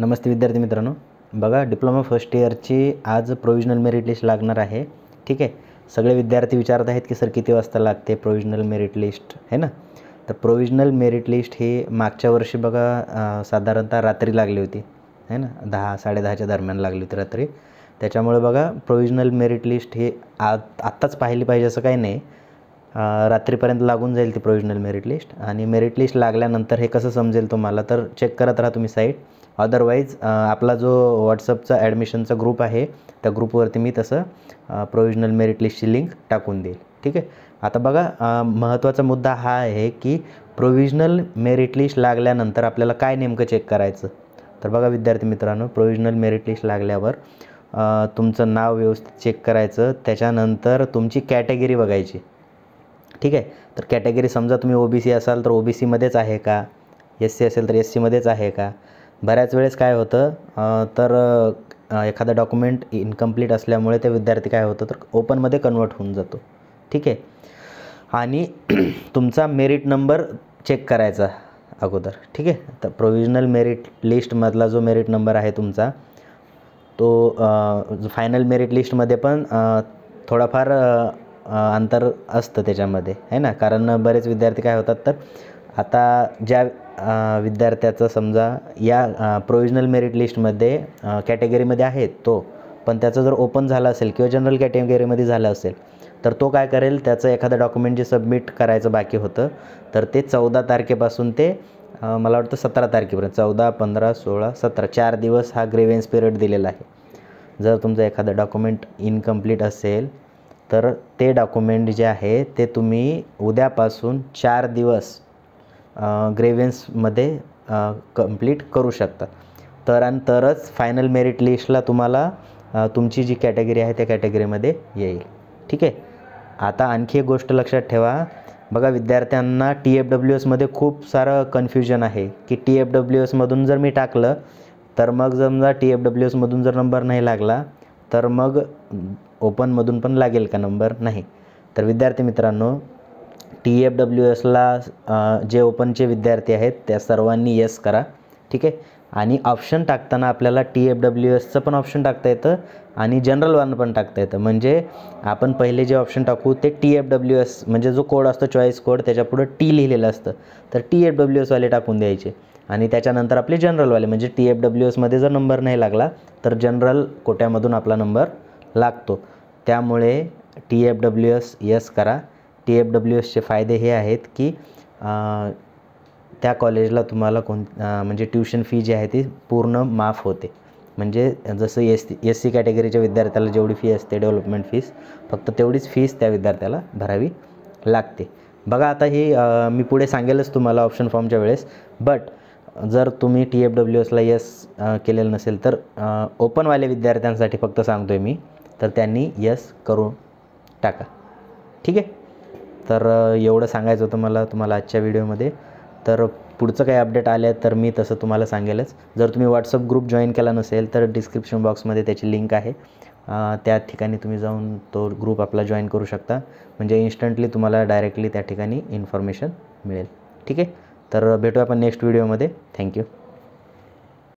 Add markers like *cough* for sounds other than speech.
नमस्ते विद्यार्थी मित्रांनो बघा डिप्लोमा फर्स्ट इयरची आज प्रोविजनल मेरिट लिस्ट लागणार आहे ठीक आहे सगळे विद्यार्थी विचारत आहेत की सर किती वाजता लागते प्रोविजनल मेरिट लिस्ट आहे ना तर प्रोविजनल मेरिट लिस्ट ही मागच्या वर्षी बघा साधारणतः रात्री लागली होती है ना दहा साडेदहाच्या दरम्यान लागली होती रात्री त्याच्यामुळे बघा प्रोविजनल मेरिट लिस्ट ही आ आत्ताच पाहिली पाहिजे असं काही नाही रात्रीपर्यंत लागून जाईल ती प्रोविजनल मेरिट लिस्ट आणि मेरिट लिस्ट लागल्यानंतर हे कसं समजेल तुम्हाला तर चेक करत राहा तुम्ही साईट अदरवाईज आपला जो व्हॉट्सअपचा ॲडमिशनचा ग्रुप आहे त्या ग्रुपवरती मी तसं प्रोविजनल मेरिट लिस्टची लिंक टाकून देईल ठीक आहे आता बघा महत्त्वाचा मुद्दा हा आहे की प्रोविजनल मेरिट लिस्ट लागल्यानंतर आपल्याला काय नेमकं चेक करायचं तर बघा विद्यार्थी मित्रांनो प्रोविजनल मेरिट लिस्ट लागल्यावर तुमचं नाव व्यवस्थित चेक करायचं त्याच्यानंतर तुमची कॅटेगरी बघायची ठीक आहे तर कॅटेगरी समजा तुम्ही ओ बी सी असाल तर ओ बी सीमध्येच आहे का एस सी असेल तर एस सीमध्येच आहे का बऱ्याच वेळेस काय होतं तर एखादा डॉक्युमेंट इनकम्प्लीट असल्यामुळे ते विद्यार्थी काय होतं तर ओपनमध्ये कन्वर्ट होऊन जातो ठीक आहे आणि *clears throat* तुमचा मेरिट नंबर चेक करायचा अगोदर ठीक आहे तर प्रोविजनल मेरिट लिस्टमधला जो मेरिट नंबर आहे तुमचा तो फायनल मेरिट लिस्टमध्ये पण थोडाफार अंतर असतं त्याच्यामध्ये है ना कारण बरेच विद्यार्थी काय होतात तर आता ज्या विद्यार्थ्याचं समजा या प्रोविजनल मेरिट लिस्टमध्ये कॅटेगरीमध्ये आहे तो पण त्याचं जर ओपन झालं असेल किंवा जनरल कॅटेगरीमध्ये झालं असेल तर तो काय करेल त्याचं एखादं डॉक्युमेंट जे सबमिट करायचं बाकी होतं तर ते चौदा तारखेपासून ते मला वाटतं सतरा तारखेपर्यंत चौदा पंधरा सोळा सतरा चार दिवस हा ग्रेव्हन्स पिरियड दिलेला आहे जर तुमचं एखादं डॉक्युमेंट इनकम्प्लीट असेल तर ते डॉक्युमेंट जे आहे ते तुम्ही उद्यापासून चार दिवस ग्रेव्हन्समध्ये कंप्लीट करू शकतात तर आणि तरच फायनल मेरिट लिस्टला तुम्हाला तुमची जी कॅटेगरी आहे त्या कॅटेगरीमध्ये येईल ठीक आहे आता आणखी एक गोष्ट लक्षात ठेवा बघा विद्यार्थ्यांना टी एफ डब्ल्यू एसमध्ये खूप सारं कन्फ्युजन आहे की टी एफ डब्ल्यू एसमधून जर मी टाकलं तर मग समजा टी एफ डब्ल्यू एसमधून जर नंबर नाही लागला तर मग ओपनमधून पण लागेल का नंबर नाही तर विद्यार्थी मित्रांनो टी एफ डब्ल्यू एसला जे ओपनचे विद्यार्थी आहेत त्या सर्वांनी येस करा ठीक आहे आणि ऑप्शन टाकताना आपल्याला टी एफ डब्ल्यू एसचं पण ऑप्शन टाकता येतं आणि जनरल वन पण टाकता येतं म्हणजे आपण पहिले जे ऑप्शन टाकू ते टी एफ डब्ल्यू एस म्हणजे जो कोड असतो चॉईस कोड त्याच्यापुढं टी लिहिलेलं असतं तर टी एफ डब्ल्यू एसवाले टाकून द्यायचे आणि त्याच्यानंतर आपले जनरलवाले म्हणजे टी एफ डब्ल्यू एसमध्ये जर नंबर नाही लागला तर जनरल कोट्यामधून आपला नंबर लागतो त्यामुळे T F W S yes करा टी एफ डब्ल्यू एसचे फायदे हे आहेत की त्या कॉलेजला तुम्हाला कोण म्हणजे ट्यूशन फी जी आहे ती पूर्ण माफ होते म्हणजे जसं एस एस सी कॅटेगरीच्या विद्यार्थ्याला जेवढी फी असते डेव्हलपमेंट फीस फक्त तेवढीच फीस त्या विद्यार्थ्याला भरावी लागते बघा आता ही मी पुढे सांगेलच तुम्हाला ऑप्शन फॉर्मच्या वेळेस बट जर तुम्ही टी एफ डब्ल्यू एसला यस केलेलं नसेल तर ओपनवाले विद्यार्थ्यांसाठी फक्त सांगतो आहे मी तर त्यांनी यस करून टाका ठीक आहे तर एवढं सांगायचं होतं मला तुम्हाला आजच्या व्हिडिओमध्ये तर पुढचं काही अपडेट आले तर मी तसं तुम्हाला सांगेलच जर तुम्ही व्हॉट्सअप ग्रुप जॉईन केला नसेल तर डिस्क्रिप्शन बॉक्समध्ये त्याची लिंक आहे त्या ठिकाणी तुम्ही जाऊन तो ग्रुप आपला जॉईन करू शकता म्हणजे इन्स्टंटली तुम्हाला डायरेक्टली त्या ठिकाणी इन्फॉर्मेशन मिळेल ठीक आहे तर भेटू आपण नेक्स्ट व्हिडिओमध्ये थँक्यू